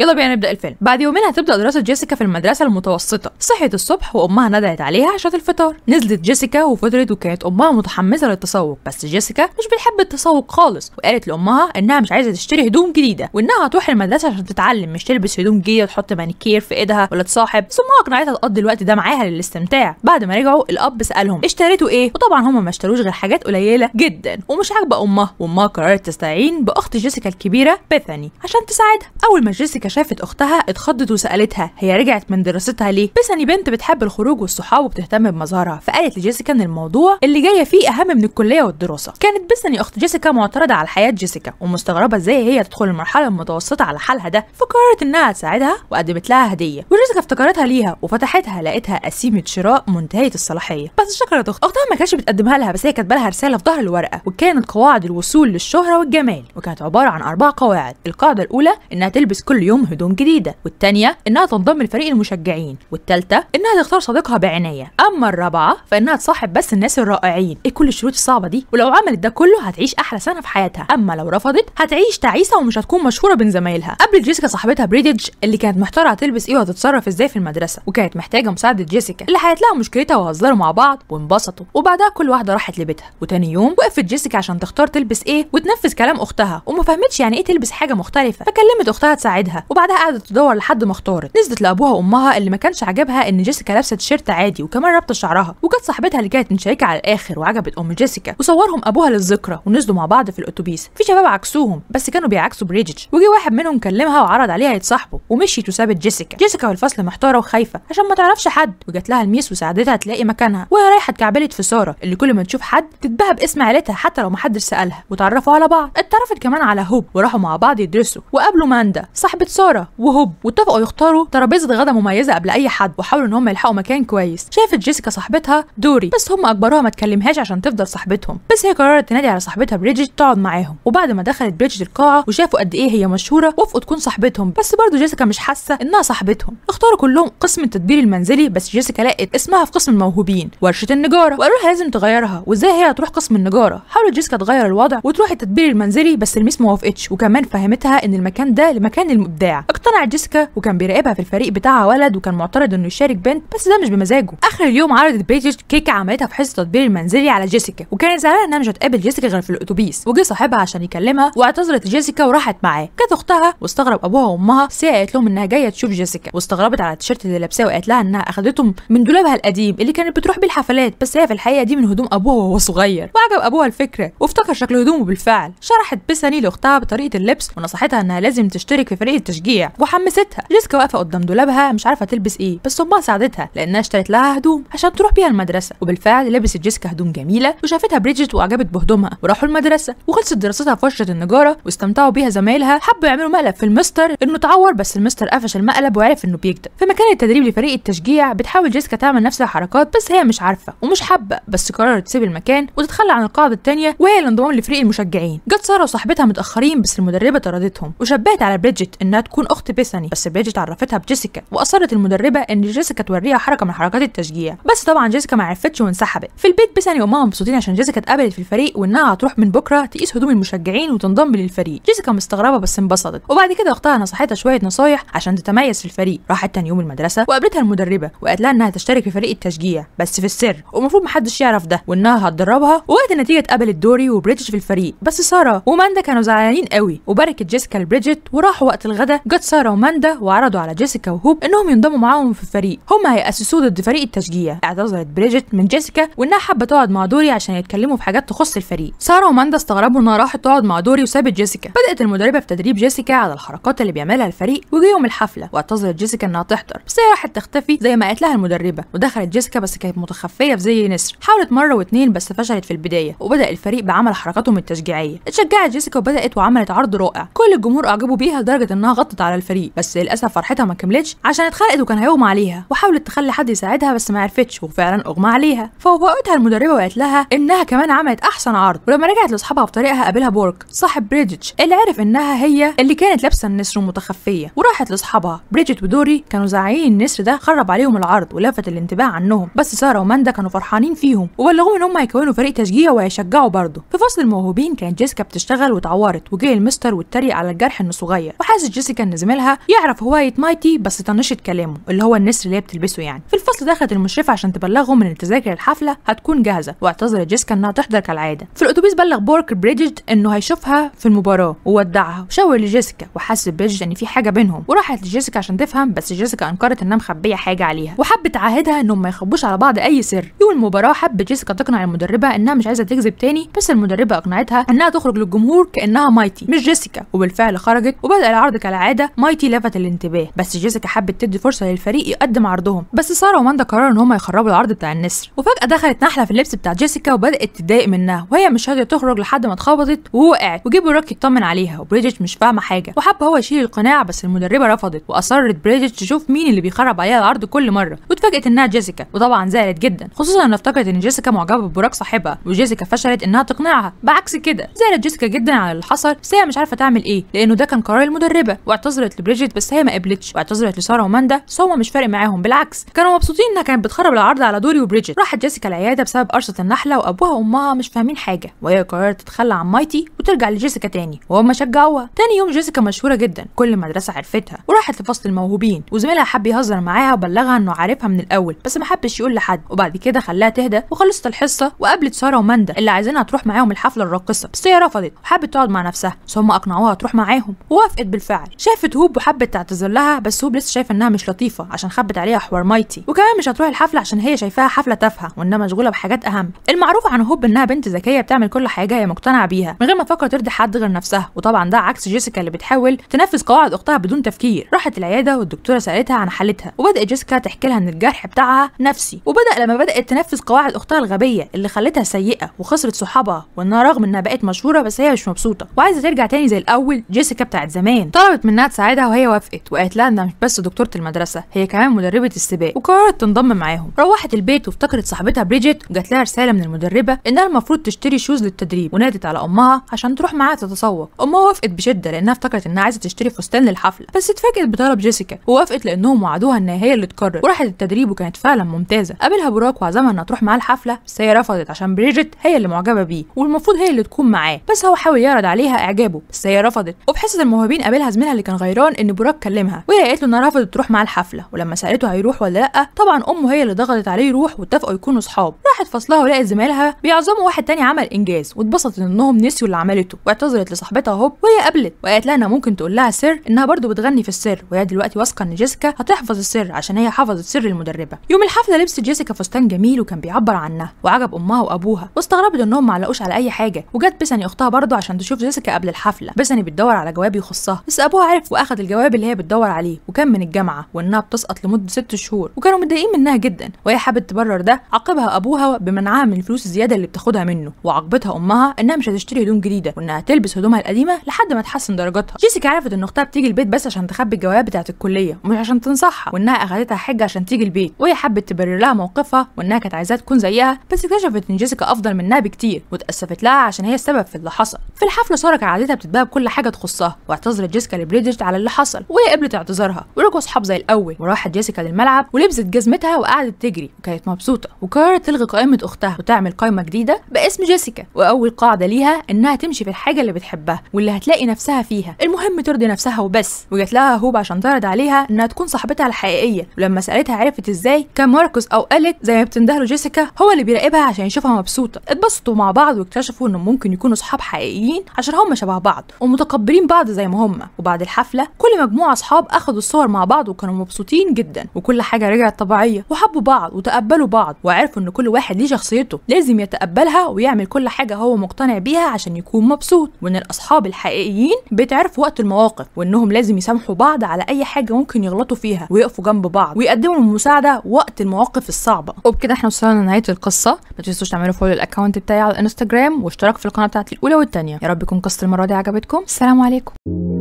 يلا بينا نبدا الفيلم بعد يومين هتبدا دراسه جيسيكا في المدرسه المتوسطه صحيت الصبح وامها ندعت عليها عشان الفطار نزلت جيسيكا وفطرت وكانت امها متحمسه للتسوق بس جيسيكا مش بتحب التسوق خالص وقالت لامها انها مش عايزه تشتري هدوم جديده وانها هتروح المدرسه عشان تتعلم مش تلبس هدوم جديده وتحط مانيكير في ايدها ولا تصاحب ثم اقنعتها تقضي الوقت ده معاها للاستمتاع بعد ما رجعوا الاب سالهم اشتريتوا ايه وطبعا هم ما اشتروش غير حاجات قليله جدا ومش عاجبه امها وامها قررت تستعين باخت جيسيكا الكبيره بيثاني عشان تساعدها اول ما جيسيكا شافت اختها اتخضت وسالتها هي رجعت من دراستها ليه بس اني بنت بتحب الخروج والصحاب وبتهتم بمظهرها فقالت لجيسيكا ان الموضوع اللي جايه فيه اهم من الكليه والدراسه كانت اني اخت جيسيكا معترضه على حياه جيسيكا ومستغربه ازاي هي تدخل المرحله المتوسطه على حالها ده فقررت انها تساعدها وقدمت لها هديه وجيسيكا افتكرتها ليها وفتحتها لقيتها قسيمه شراء منتهيه الصلاحيه بس شكرت اختها اختها ما كانتش بتقدمها لها بس هي كاتبه لها رساله في ظهر الورقه وكانت قواعد الوصول للشهره والجمال وكانت عباره عن اربع قواعد القاعده الاولى انها تلبس كل يوم تضم هدوم جديدة والتانية إنها تنضم لفريق المشجعين والتالتة إنها تختار صديقها بعناية أما الرابعة فإنها تصاحب بس الناس الرائعين إيه كل الشروط الصعبة دي ولو عملت ده كله هتعيش أحلى سنة في حياتها أما لو رفضت هتعيش تعيسة ومش هتكون مشهورة بين زمايلها قبل جيسيكا صاحبتها بريدج اللي كانت محتارة هتلبس إيه وهتتصرف إزاي في المدرسة وكانت محتاجة مساعدة جيسيكا اللي لها مشكلتها وهزروا مع بعض وانبسطوا وبعدها كل واحدة راحت لبيتها وتاني يوم وقفت جيسيكا عشان تختار تلبس إيه وتنفذ كلام أختها وما فهمتش يعني إيه تلبس حاجة مختلفة فكلمت أختها تساعدها وبعدها قعدت تدور لحد ما اختارت نزلت لابوها وامها اللي ما كانش عاجبها ان جيسيكا لابسه تيشيرت عادي وكمان رابطه شعرها وكانت صاحبتها اللي كانت مشاركه على الاخر وعجبت ام جيسيكا وصورهم ابوها للذكرى ونزلوا مع بعض في الاتوبيس في شباب عكسوهم بس كانوا بيعكسوا بريدج وجي واحد منهم كلمها وعرض عليها يتصاحبوا ومشيت وسابت جيسيكا جيسيكا والفصل محتاره وخايفه عشان ما تعرفش حد وجات لها الميس وساعدتها تلاقي مكانها وهي رايحه اتكعبلت في ساره اللي كل ما تشوف حد تتباهى باسم عيلتها حتى لو حدش سالها وتعرفوا على بعض اتعرفت كمان على هوب وراحوا مع بعض يدرسوا وقابلوا ماندا صاحبه ساره وهوب واتفقوا يختاروا ترابيزه غدا مميزه قبل اي حد وحاولوا ان هم يلحقوا مكان كويس شافت جيسيكا صاحبتها دوري بس هم اجبروها ما تكلمهاش عشان تفضل صاحبتهم بس هي قررت تنادي على صاحبتها بريدجيت تقعد معاهم وبعد ما دخلت بريدجيت القاعه وشافوا قد ايه هي مشهوره وافقوا تكون صاحبتهم بس برضه جيسيكا مش حاسه انها صاحبتهم اختاروا كلهم قسم التدبير المنزلي بس جيسيكا لقت اسمها في قسم الموهوبين ورشه النجاره وقالوا لها لازم تغيرها وازاي هي هتروح قسم النجاره حاولت جيسيكا تغير الوضع وتروح التدبير المنزلي بس الميس ما وافقتش وكمان فهمتها ان المكان ده المبدع الابداع اقتنعت جيسيكا وكان بيراقبها في الفريق بتاعها ولد وكان معترض انه يشارك بنت بس ده مش بمزاجه اخر اليوم عرضت بريتش كيكه عملتها في حصه التطبيق المنزلي على جيسيكا وكانت زعلانه انها مش هتقابل جيسيكا غير في الاتوبيس وجه صاحبها عشان يكلمها واعتذرت جيسيكا وراحت معاه كانت اختها واستغرب ابوها وامها بس قالت لهم انها جايه تشوف جيسيكا واستغربت على التيشيرت اللي لابساه وقالت لها انها اخذته من دولابها القديم اللي كانت بتروح بيه الحفلات بس هي في الحقيقه دي من هدوم ابوها وهو صغير وعجب ابوها الفكره وافتكر شكل هدومه بالفعل شرحت بسني لاختها بطريقه اللبس ونصحتها انها لازم تشترك في فريق التشجيع وحمستها جيسكا واقفه قدام دولابها مش عارفه تلبس ايه بس امها ساعدتها لانها اشترت لها هدوم عشان تروح بيها المدرسه وبالفعل لبست جيسكا هدوم جميله وشافتها بريدجت واعجبت بهدومها وراحوا المدرسه وخلصت دراستها في ورشه النجاره واستمتعوا بيها زمايلها حبوا يعملوا مقلب في المستر انه اتعور بس المستر قفش المقلب وعرف انه بيكذب في مكان التدريب لفريق التشجيع بتحاول جيسكا تعمل نفس الحركات بس هي مش عارفه ومش حابه بس قررت تسيب المكان وتتخلى عن القاعده الثانيه وهي الانضمام لفريق المشجعين جت ساره وصاحبتها متاخرين بس المدربه طردتهم وشبهت على بريدجت انها انها تكون اخت بيساني بس بيج تعرفتها بجيسيكا واصرت المدربه ان جيسيكا توريها حركه من حركات التشجيع بس طبعا جيسيكا ما عرفتش وانسحبت في البيت بيساني وماما مبسوطين عشان جيسيكا اتقبلت في الفريق وانها هتروح من بكره تقيس هدوم المشجعين وتنضم للفريق جيسيكا مستغربه بس انبسطت وبعد كده اختها نصحتها شويه نصايح عشان تتميز في الفريق راحت تاني يوم المدرسه وقابلتها المدربه وقالت لها انها تشترك في فريق التشجيع بس في السر ومفروض محدش يعرف ده وانها هتدربها ووقت النتيجه اتقبلت دوري وبريدج في الفريق بس ساره وماندا كانوا زعلانين قوي وباركت جيسيكا لبريدجت وراحوا وقت الغداء السعاده جت ساره وماندا وعرضوا على جيسيكا وهوب انهم ينضموا معاهم في الفريق هم هيأسسوه ضد فريق التشجيع اعتذرت بريجيت من جيسيكا وانها حابه تقعد مع دوري عشان يتكلموا في حاجات تخص الفريق ساره وماندا استغربوا انها راحت تقعد مع دوري وسابت جيسيكا بدات المدربه في تدريب جيسيكا على الحركات اللي بيعملها الفريق وجيهم الحفله واعتذرت جيسيكا انها تحضر بس هي راحت تختفي زي ما قالت لها المدربه ودخلت جيسيكا بس كانت متخفيه في زي نسر حاولت مره واثنين بس فشلت في البدايه وبدا الفريق بعمل حركاتهم التشجيعيه اتشجعت جيسيكا وبدات وعملت عرض رائع كل الجمهور اعجبوا بيها لدرجه انها غطت على الفريق بس للاسف فرحتها ما كملتش عشان اتخلقت وكان هيغمى عليها وحاولت تخلي حد يساعدها بس ما عرفتش وفعلا اغمى عليها فوقتها المدربه وقالت لها انها كمان عملت احسن عرض ولما رجعت لاصحابها في طريقها قابلها بورك صاحب بريدج اللي عرف انها هي اللي كانت لابسه النسر ومتخفيه وراحت لاصحابها بريدج ودوري كانوا زعيين النسر ده خرب عليهم العرض ولفت الانتباه عنهم بس ساره وماندا كانوا فرحانين فيهم وبلغوهم ان هم هيكونوا فريق تشجيع وهيشجعوا برضه في فصل الموهوبين كانت جيسكا بتشتغل وتعورت وجه المستر واتريق على الجرح انه صغير وحاسس جيسيكا ان زميلها يعرف هوايه مايتي بس طنشت كلامه اللي هو النسر اللي هي بتلبسه يعني في الفصل دخلت المشرفه عشان تبلغهم ان تذاكر الحفله هتكون جاهزه واعتذرت جيسيكا انها تحضر كالعاده في الاتوبيس بلغ بورك بريدجت انه هيشوفها في المباراه وودعها وشاور لجيسيكا وحس بريدجت ان في حاجه بينهم وراحت لجيسيكا عشان تفهم بس جيسيكا انكرت انها مخبيه حاجه عليها وحبت تعهدها انهم ما يخبوش على بعض اي سر يوم المباراه حبت جيسيكا تقنع المدربه انها مش عايزه تكذب تاني بس المدربه اقنعتها انها تخرج للجمهور كانها مايتي مش جيسكا وبالفعل خرجت وبدا العرض كالعاده مايتي لفت الانتباه بس جيسيكا حبت تدي فرصه للفريق يقدم عرضهم بس ساره وماندا قرروا ان هم يخربوا العرض بتاع النسر وفجاه دخلت نحله في اللبس بتاع جيسيكا وبدات تتضايق منها وهي مش قادره تخرج لحد ما اتخبطت ووقعت وجيب روك يطمن عليها وبريدج مش فاهمه حاجه وحب هو يشيل القناع بس المدربه رفضت واصرت بريدج تشوف مين اللي بيخرب عليها العرض كل مره واتفاجئت انها جيسيكا وطبعا زعلت جدا خصوصا ان افتكرت ان جيسيكا معجبه ببراك صاحبها وجيسيكا فشلت انها تقنعها بعكس كده زعلت جيسيكا جدا على اللي حصل بس هي مش عارفه تعمل ايه لانه ده كان قرار المدربه واعتذرت لبريجيت بس هي ما قبلتش واعتذرت لساره وماندا بس هما مش فارق معاهم بالعكس كانوا مبسوطين انها كانت بتخرب العرض على دوري وبريجيت راحت جيسيكا العياده بسبب قرصه النحله وابوها وامها مش فاهمين حاجه وهي قررت تتخلى عن مايتي وترجع لجيسيكا تاني وهما شجعوها تاني يوم جيسيكا مشهوره جدا كل المدرسه عرفتها وراحت لفصل الموهوبين وزميلها حب يهزر معاها وبلغها انه عارفها من الاول بس ما حبش يقول لحد وبعد كده خلاها تهدى وخلصت الحصه وقابلت ساره وماندا اللي عايزينها تروح معاهم الحفله الراقصه بس هي رفضت وحبت تقعد مع نفسها بس اقنعوها تروح معاهم ووافقت بالفعل شافت هوب وحبت تعتذر لها بس هوب لسه شايفه انها مش لطيفه عشان خبت عليها حوار مايتي وكمان مش هتروح الحفله عشان هي شايفاها حفله تافهه وانها مشغوله بحاجات اهم المعروف عن هوب انها بنت ذكيه بتعمل كل حاجه هي مقتنعه بيها من غير ما تفكر ترضي حد غير نفسها وطبعا ده عكس جيسيكا اللي بتحاول تنفذ قواعد اختها بدون تفكير راحت العياده والدكتوره سالتها عن حالتها وبدات جيسيكا تحكي لها ان الجرح بتاعها نفسي وبدا لما بدات تنفذ قواعد اختها الغبيه اللي خلتها سيئه وخسرت صحابها وانها رغم انها بقت مشهوره بس هي مش مبسوطه وعايزه ترجع تاني زي الاول جيسيكا بتاعت زمان طلبت طلبت منها تساعدها وهي وافقت وقالت لها انها مش بس دكتوره المدرسه هي كمان مدربه السباق وقررت تنضم معاهم روحت البيت وافتكرت صاحبتها بريجيت وجات لها رساله من المدربه انها المفروض تشتري شوز للتدريب ونادت على امها عشان تروح معاها تتسوق امها وافقت بشده لانها افتكرت انها عايزه تشتري فستان للحفله بس اتفاجئت بطلب جيسيكا ووافقت لانهم وعدوها ان هي اللي تقرر وراحت التدريب وكانت فعلا ممتازه قابلها براك وعزمها انها تروح معاه الحفله بس هي رفضت عشان بريجيت هي اللي معجبه بيه والمفروض هي اللي تكون معاه بس هو حاول يعرض عليها اعجابه بس هي رفضت وبحصه الموهوبين قابلها زميلها والدها اللي كان غيران ان براك كلمها وهي قالت له انها رفضت تروح معاه الحفله ولما سالته هيروح ولا لا طبعا امه هي اللي ضغطت عليه يروح واتفقوا يكونوا اصحاب راحت فصلها ولقت زميلها بيعظموا واحد تاني عمل انجاز واتبسطت انهم نسيوا اللي عملته واعتذرت لصاحبتها هوب وهي قبلت وقالت لها انها ممكن تقول لها سر انها برده بتغني في السر وهي دلوقتي واثقه ان جيسيكا هتحفظ السر عشان هي حفظت سر المدربه يوم الحفله لبست جيسيكا فستان جميل وكان بيعبر عنها وعجب امها وابوها واستغربت انهم ما علقوش على اي حاجه وجت بسني اختها برده عشان تشوف جيسيكا قبل الحفله بسني بتدور على جواب يخصها بس ابوها هو عرف واخد الجواب اللي هي بتدور عليه وكان من الجامعه وانها بتسقط لمده ست شهور وكانوا متضايقين منها جدا وهي حابه تبرر ده عاقبها ابوها بمنعها من الفلوس الزياده اللي بتاخدها منه وعاقبتها امها انها مش هتشتري هدوم جديده وانها تلبس هدومها القديمه لحد ما تحسن درجاتها جيسيكا عرفت ان اختها بتيجي البيت بس عشان تخبي الجواب بتاعت الكليه ومش عشان تنصحها وانها اخذتها حجه عشان تيجي البيت وهي حابه تبرر لها موقفها وانها كانت عايزاها تكون زيها بس اكتشفت ان جيسيكا افضل منها بكتير واتاسفت لها عشان هي السبب في اللي حصل في الحفله ساره كعادتها بتتباهى بكل حاجه تخصها واعتذرت جيسيكا بريدجت على اللي حصل وهي قبلت اعتذارها ورجعوا اصحاب زي الاول وراحت جيسيكا للملعب ولبست جزمتها وقعدت تجري وكانت مبسوطه وقررت تلغي قائمه اختها وتعمل قائمه جديده باسم جيسيكا واول قاعده ليها انها تمشي في الحاجه اللي بتحبها واللي هتلاقي نفسها فيها المهم ترضي نفسها وبس وجات لها هوب عشان تعرض عليها انها تكون صاحبتها الحقيقيه ولما سالتها عرفت ازاي كان ماركوس او اليك زي ما بتندهله جيسيكا هو اللي بيراقبها عشان يشوفها مبسوطه اتبسطوا مع بعض واكتشفوا انهم ممكن يكونوا صحاب حقيقيين عشان هم شبه بعض ومتقبلين بعض زي ما هم وبعد بعد الحفله كل مجموعه اصحاب اخدوا الصور مع بعض وكانوا مبسوطين جدا وكل حاجه رجعت طبيعيه وحبوا بعض وتقبلوا بعض وعرفوا ان كل واحد ليه شخصيته لازم يتقبلها ويعمل كل حاجه هو مقتنع بيها عشان يكون مبسوط وان الاصحاب الحقيقيين بيتعرفوا وقت المواقف وانهم لازم يسامحوا بعض على اي حاجه ممكن يغلطوا فيها ويقفوا جنب بعض ويقدموا المساعده وقت المواقف الصعبه وبكده احنا وصلنا لنهايه القصه ما تنسوش تعملوا فولو الاكونت بتاعي على الانستجرام واشتراك في القناه بتاعتي الاولى والثانيه يا رب يكون قصه المره دي عجبتكم السلام عليكم